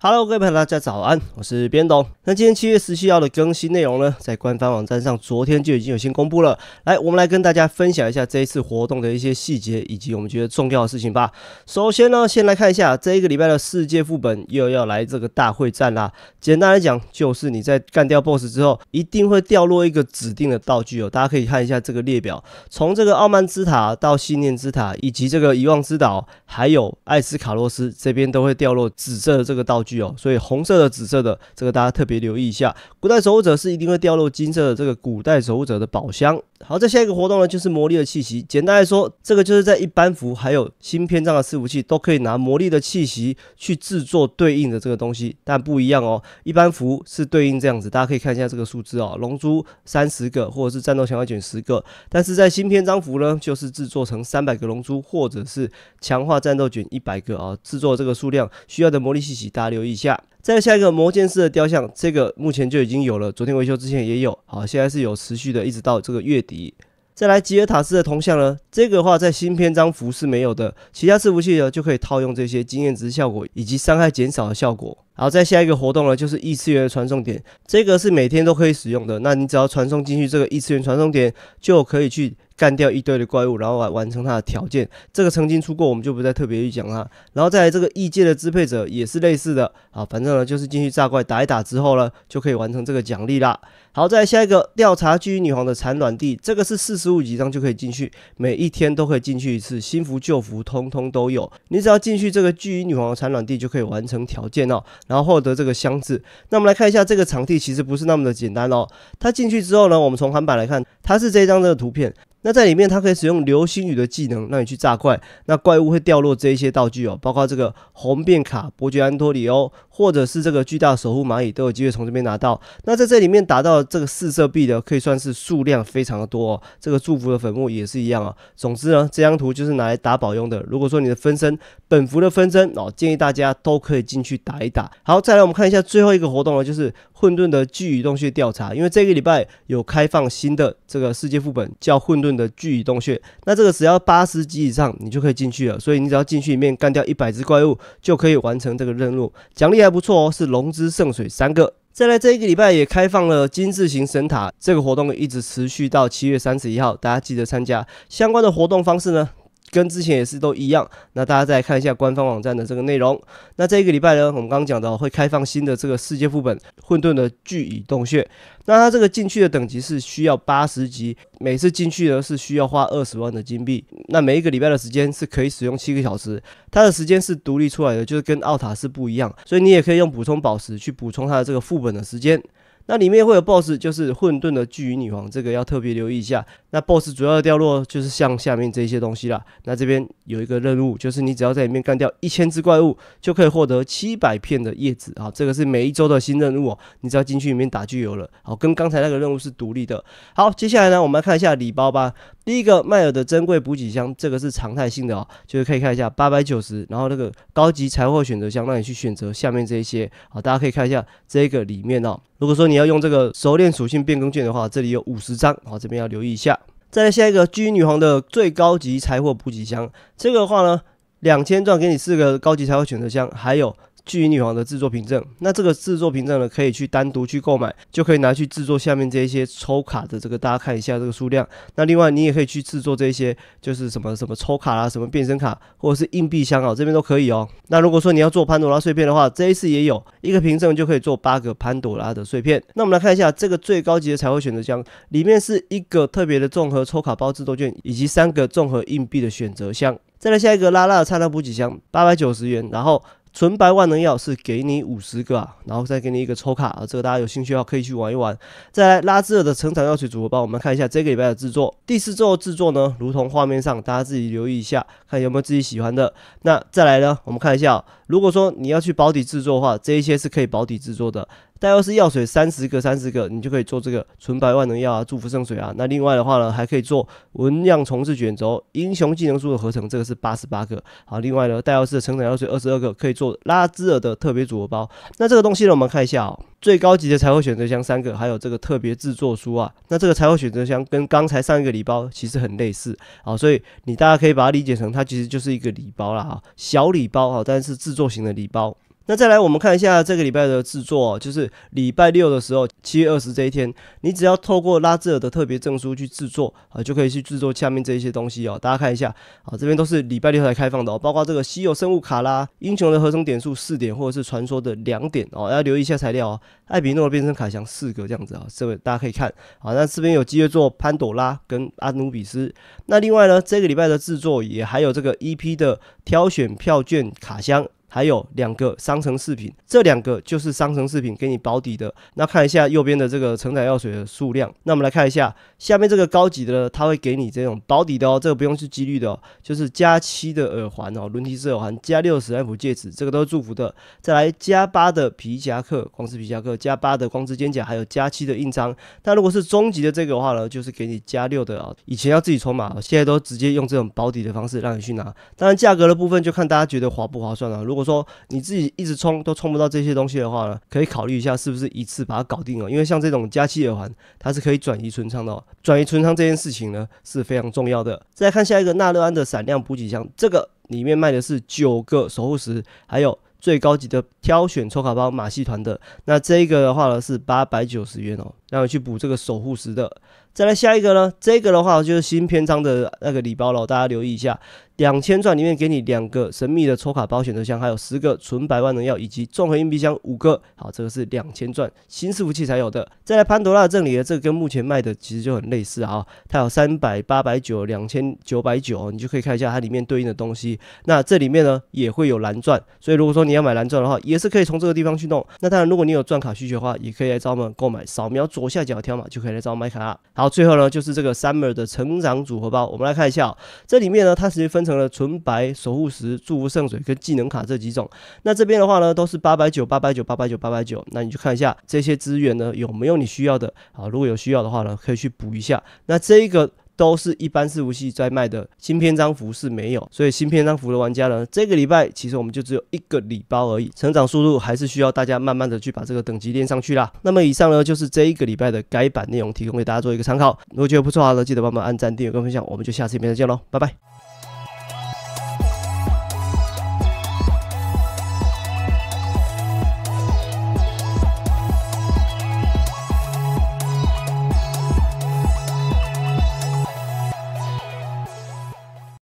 Hello，各位朋友，大家早安，我是边董。那今天七月十七号的更新内容呢，在官方网站上昨天就已经有先公布了。来，我们来跟大家分享一下这一次活动的一些细节，以及我们觉得重要的事情吧。首先呢，先来看一下这一个礼拜的世界副本又要来这个大会战啦。简单来讲，就是你在干掉 BOSS 之后，一定会掉落一个指定的道具哦。大家可以看一下这个列表，从这个傲慢之塔到信念之塔，以及这个遗忘之岛，还有艾斯卡洛斯这边都会掉落紫色的这个道具。具有，所以红色的、紫色的，这个大家特别留意一下。古代守护者是一定会掉落金色的这个古代守护者的宝箱。好，再下一个活动呢，就是魔力的气息。简单来说，这个就是在一般服还有新篇章的伺服器都可以拿魔力的气息去制作对应的这个东西，但不一样哦。一般服是对应这样子，大家可以看一下这个数字啊，龙珠三十个或者是战斗强化卷十个，但是在新篇章服呢，就是制作成三百个龙珠或者是强化战斗卷一百个啊，制作这个数量需要的魔力气息，大家留意一下。再下一个魔剑士的雕像，这个目前就已经有了，昨天维修之前也有，好，现在是有持续的，一直到这个月底。再来吉尔塔斯的铜像呢，这个的话在新篇章服是没有的，其他伺服器呢就可以套用这些经验值效果以及伤害减少的效果。好，再下一个活动呢，就是异次元传送点，这个是每天都可以使用的，那你只要传送进去这个异次元传送点，就可以去。干掉一堆的怪物，然后来完成它的条件。这个曾经出过，我们就不再特别去讲它。然后再来这个异界的支配者也是类似的啊，反正呢就是进去炸怪打一打之后呢，就可以完成这个奖励啦。好，再下一个调查巨蚁女皇的产卵地，这个是四十五级章就可以进去，每一天都可以进去一次，新服旧服通通都有。你只要进去这个巨蚁女皇的产卵地，就可以完成条件哦，然后获得这个箱子。那我们来看一下这个场地其实不是那么的简单哦。它进去之后呢，我们从韩版来看，它是这张这个图片。那在里面，它可以使用流星雨的技能让你去炸怪，那怪物会掉落这一些道具哦，包括这个红变卡伯爵安托里欧，或者是这个巨大守护蚂蚁都有机会从这边拿到。那在这里面打到这个四色币的，可以算是数量非常的多哦。这个祝福的粉末也是一样啊。总之呢，这张图就是拿来打宝用的。如果说你的分身，本服的分身哦，建议大家都可以进去打一打。好，再来我们看一下最后一个活动呢，就是混沌的巨移洞穴调查。因为这个礼拜有开放新的这个世界副本，叫混沌。的巨蚁洞穴，那这个只要八十级以上，你就可以进去了。所以你只要进去里面干掉一百只怪物，就可以完成这个任务，奖励还不错哦，是龙之圣水三个。再来这一个礼拜也开放了精致型神塔，这个活动一直持续到七月三十一号，大家记得参加。相关的活动方式呢？跟之前也是都一样，那大家再看一下官方网站的这个内容。那这一个礼拜呢，我们刚刚讲到会开放新的这个世界副本——混沌的巨蚁洞穴。那它这个进去的等级是需要八十级，每次进去呢是需要花二十万的金币。那每一个礼拜的时间是可以使用七个小时，它的时间是独立出来的，就是跟奥塔是不一样，所以你也可以用补充宝石去补充它的这个副本的时间。那里面会有 BOSS，就是混沌的巨蚁女王，这个要特别留意一下。那 BOSS 主要的掉落就是像下面这些东西了。那这边有一个任务，就是你只要在里面干掉一千只怪物，就可以获得七百片的叶子啊。这个是每一周的新任务哦，你只要进去里面打就有了。好，跟刚才那个任务是独立的。好，接下来呢，我们来看一下礼包吧。第一个麦尔的珍贵补给箱，这个是常态性的哦，就是可以看一下八百九十，然后那个高级柴火选择箱，让你去选择下面这一些。好，大家可以看一下这个里面哦。如果说你要用这个熟练属性变更券的话，这里有五十张，好，这边要留意一下。再来下一个狙女皇的最高级柴火补给箱，这个的话呢，两千钻给你四个高级柴火选择箱，还有。巨鱼女王的制作凭证，那这个制作凭证呢，可以去单独去购买，就可以拿去制作下面这些抽卡的这个。大家看一下这个数量。那另外你也可以去制作这些，就是什么什么抽卡啦，什么变身卡，或者是硬币箱啊，这边都可以哦。那如果说你要做潘多拉碎片的话，这一次也有一个凭证就可以做八个潘多拉的碎片。那我们来看一下这个最高级的彩绘选择箱，里面是一个特别的综合抽卡包制作券，以及三个综合硬币的选择箱。再来下一个拉拉的灿烂补给箱，八百九十元，然后。纯白万能药是给你五十个，啊，然后再给你一个抽卡啊，这个大家有兴趣的话可以去玩一玩。再来拉兹尔的成长药水组合包，我们看一下这个礼拜的制作。第四周制作呢，如同画面上，大家自己留意一下，看有没有自己喜欢的。那再来呢，我们看一下，如果说你要去保底制作的话，这一些是可以保底制作的。戴药师药水三十个，三十个，你就可以做这个纯白万能药啊，祝福圣水啊。那另外的话呢，还可以做纹样重置卷轴、英雄技能书的合成，这个是八十八个。好，另外呢，戴药师的成长药水二十二个，可以做拉兹尔的特别组合包。那这个东西呢，我们看一下哦，最高级的才会选择箱三个，还有这个特别制作书啊。那这个才会选择箱跟刚才上一个礼包其实很类似啊，所以你大家可以把它理解成它其实就是一个礼包啦小礼包啊，但是制作型的礼包。那再来，我们看一下这个礼拜的制作，就是礼拜六的时候，七月二十这一天，你只要透过拉兹尔的特别证书去制作啊，就可以去制作下面这一些东西哦。大家看一下啊，这边都是礼拜六才开放的，哦，包括这个稀有生物卡啦，英雄的合成点数四点或者是传说的两点哦，要留意一下材料哦。艾比诺的变身卡箱四个这样子啊，这个大家可以看啊。那这边有机会做潘朵拉跟阿努比斯。那另外呢，这个礼拜的制作也还有这个 EP 的挑选票券卡箱。还有两个商城饰品，这两个就是商城饰品给你保底的。那看一下右边的这个承载药水的数量。那我们来看一下下面这个高级的，它会给你这种保底的哦，这个不用去几率的哦，就是加七的耳环哦，轮蹄式耳环加六十 F 戒指，这个都是祝福的。再来加八的皮夹克，光之皮夹克加八的光之肩甲，还有加七的印章。那如果是中级的这个话呢，就是给你加六的哦，以前要自己抽码，现在都直接用这种保底的方式让你去拿。当然价格的部分就看大家觉得划不划算了。如如果说你自己一直充都充不到这些东西的话呢，可以考虑一下是不是一次把它搞定了。因为像这种加气耳环，它是可以转移存仓的。转移存仓这件事情呢是非常重要的。再看下一个纳勒安的闪亮补给箱，这个里面卖的是九个守护石，还有最高级的挑选抽卡包马戏团的。那这一个的话呢是八百九十元哦，然后去补这个守护石的。再来下一个呢？这个的话就是新篇章的那个礼包了，大家留意一下，两千钻里面给你两个神秘的抽卡包选择箱，还有十个纯百万能药以及综合硬币箱五个。好，这个是两千钻新伺服器才有的。再来潘多拉这里的这个跟目前卖的其实就很类似啊，它有三百、八百九、两千九百九，你就可以看一下它里面对应的东西。那这里面呢也会有蓝钻，所以如果说你要买蓝钻的话，也是可以从这个地方去弄。那当然，如果你有钻卡需求的话，也可以来找我们购买，扫描左下角条码就可以来找我买卡啦。好。最后呢，就是这个 summer 的成长组合包，我们来看一下，这里面呢，它其实分成了纯白守护石、祝福圣水跟技能卡这几种。那这边的话呢，都是八百九、八百九、八百九、八百九。那你就看一下这些资源呢，有没有你需要的啊？如果有需要的话呢，可以去补一下。那这个。都是一般是服系在卖的新篇章服是没有，所以新篇章服的玩家呢，这个礼拜其实我们就只有一个礼包而已，成长速度还是需要大家慢慢的去把这个等级练上去啦。那么以上呢就是这一个礼拜的改版内容，提供给大家做一个参考。如果觉得不错的话呢，记得帮忙按赞、订阅跟分享，我们就下次影片再见喽，拜拜。